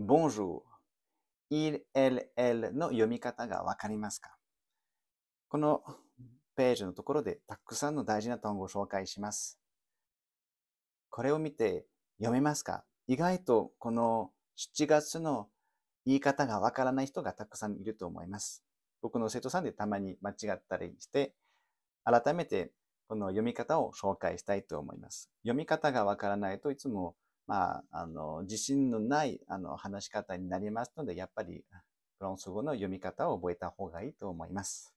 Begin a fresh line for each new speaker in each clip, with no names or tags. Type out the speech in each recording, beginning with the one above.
bonjour, il, elle, elle の読み方がわかりますかこのページのところでたくさんの大事な単語を紹介します。これを見て読めますか意外とこの7月の言い方がわからない人がたくさんいると思います。僕の生徒さんでたまに間違ったりして、改めてこの読み方を紹介したいと思います。読み方がわからないといつもまあ、あの、自信のない、あの、話し方になりますので、やっぱり、フランス語の読み方を覚えた方がいいと思います。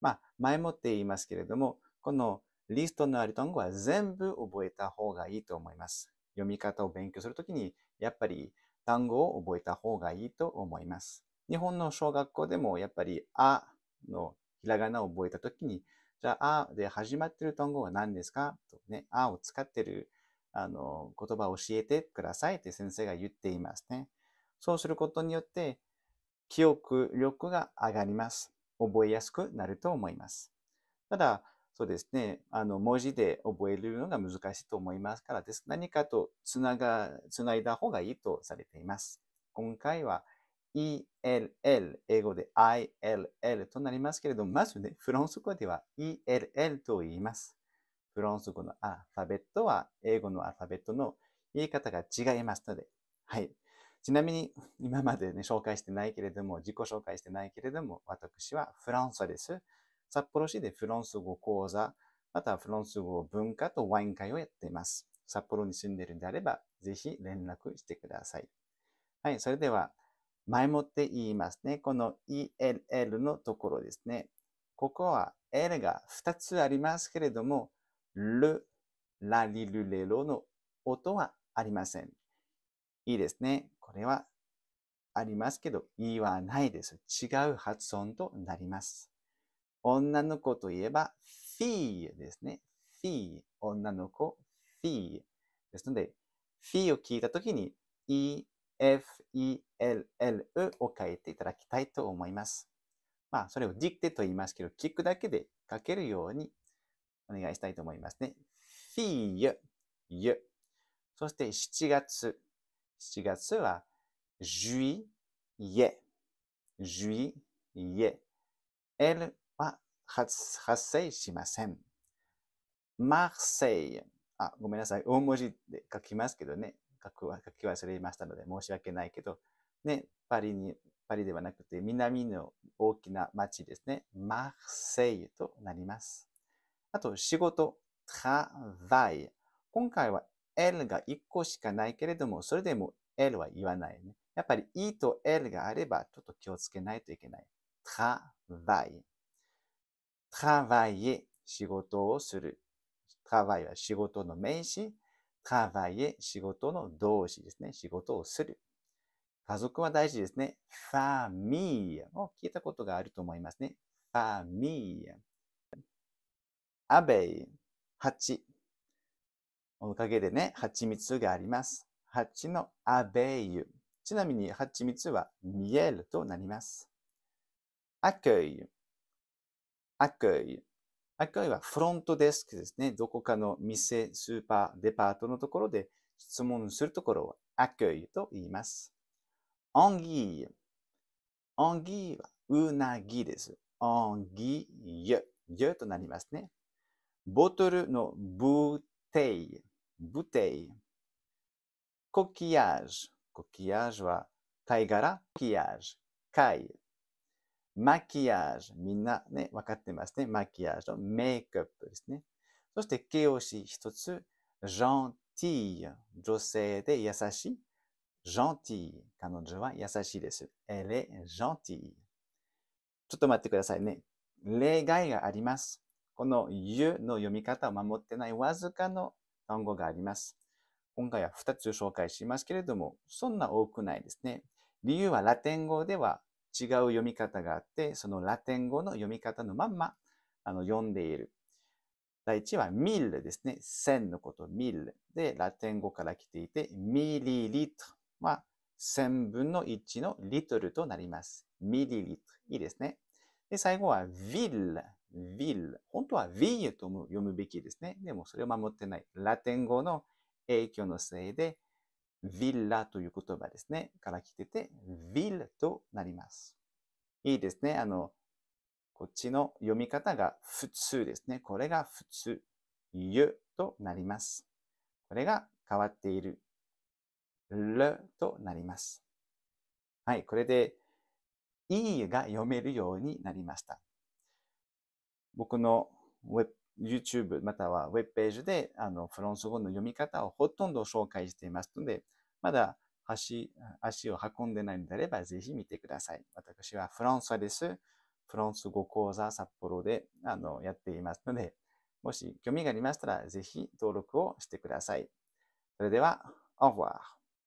まあ、前もって言いますけれども、このリストのある単語は全部覚えた方がいいと思います。読み方を勉強するときに、やっぱり単語を覚えた方がいいと思います。日本の小学校でも、やっぱり、あのひらがなを覚えたときに、じゃあ、あで始まってる単語は何ですかとね、あを使ってるあの、言葉を教えてくださいって先生が言っていますね。そうすることによって、記憶力が上がります。覚えやすくなると思います。ただ、そうですね、あの、文字で覚えるのが難しいと思いますからです。何かとつなが、つないだ方がいいとされています。今回は ELL、英語で ILL となりますけれども、まずね、フランス語では ELL と言います。フランス語のアルファベットは英語のアルファベットの言い方が違いますので、はい。ちなみに、今までね、紹介してないけれども、自己紹介してないけれども、私はフランスです。札幌市でフランス語講座、またはフランス語文化とワイン会をやっています。札幌に住んでいるんであれば、ぜひ連絡してください。はい、それでは、前もって言いますね。この ELL のところですね。ここは L が2つありますけれども、る、ラリルレロの音はありません。いいですね。これはありますけど、いはないです。違う発音となります。女の子といえば、フィーですね。フィー、女の子、フィー。ですので、フィーを聞いたときに、e, f, e, l, l, を書いていただきたいと思います。まあ、それをディクテと言いますけど、聞くだけで書けるようにお願いしたいと思いますね。フィーユ、ユ。そして7月。7月は、ジュイ、イエ。ジュイ、イエ。L は発生しません。マーセイあ、ごめんなさい。大文字で書きますけどね。書くは書き忘れましたので申し訳ないけど、ね、パリに、パリではなくて南の大きな町ですね。マーセイとなります。あと、仕事、travail。今回は L が1個しかないけれども、それでも L は言わないね。やっぱり E と L があれば、ちょっと気をつけないといけない。travail。t r a v a i l l 仕事をする。travail は仕事の名詞。t r a v a i l l 仕事の動詞ですね。仕事をする。家族は大事ですね。f a m i l も聞いたことがあると思いますね。f a m i l アベイ、蜂。おかげでね、蜂蜜があります。蜂のアベイユ。ちなみに蜂蜜は見えるとなります。アクイ、アクイ。アクイはフロントデスクですね。どこかの店、スーパー、デパートのところで質問するところをアクイと言います。オンギー、オンギーはうなぎです。オンギーユ、ユとなりますね。ボトルのブテイ、ブテイ。コキアージュ、コキアージュは貝殻、コキアージュ、貝。マキアージュ、みんなね、分かってますね。マキアージュのメイクアップですね。そして形容詞一つ、ジャンティー、女性で優しい。ジャンティー、彼女は優しいです。エレ、ジャンティー。ちょっと待ってくださいね。例外があります。このゆ」の読み方を守ってないわずかの単語があります。今回は2つ紹介しますけれども、そんな多くないですね。理由はラテン語では違う読み方があって、そのラテン語の読み方のまんまあの読んでいる。第一はミルですね。千のことミルでラテン語から来ていて、ミリリットは千分の1のリトルとなります。ミリリット。いいですね。で、最後はヴィル。will。本当は will と読むべきですね。でもそれを守ってない。ラテン語の影響のせいで、villa という言葉ですね。から来てて、will となります。いいですね。あの、こっちの読み方が普通ですね。これが普通。ゆとなります。これが変わっている。るとなります。はい、これで、いいが読めるようになりました。僕のウェ YouTube または Web ページであのフランス語の読み方をほとんど紹介していますので、まだ足足を運んでないのであればぜひ見てください。私はフランスです。フランス語講座札幌であのやっていますので、もし興味がありましたらぜひ登録をしてください。それでは、au revoir。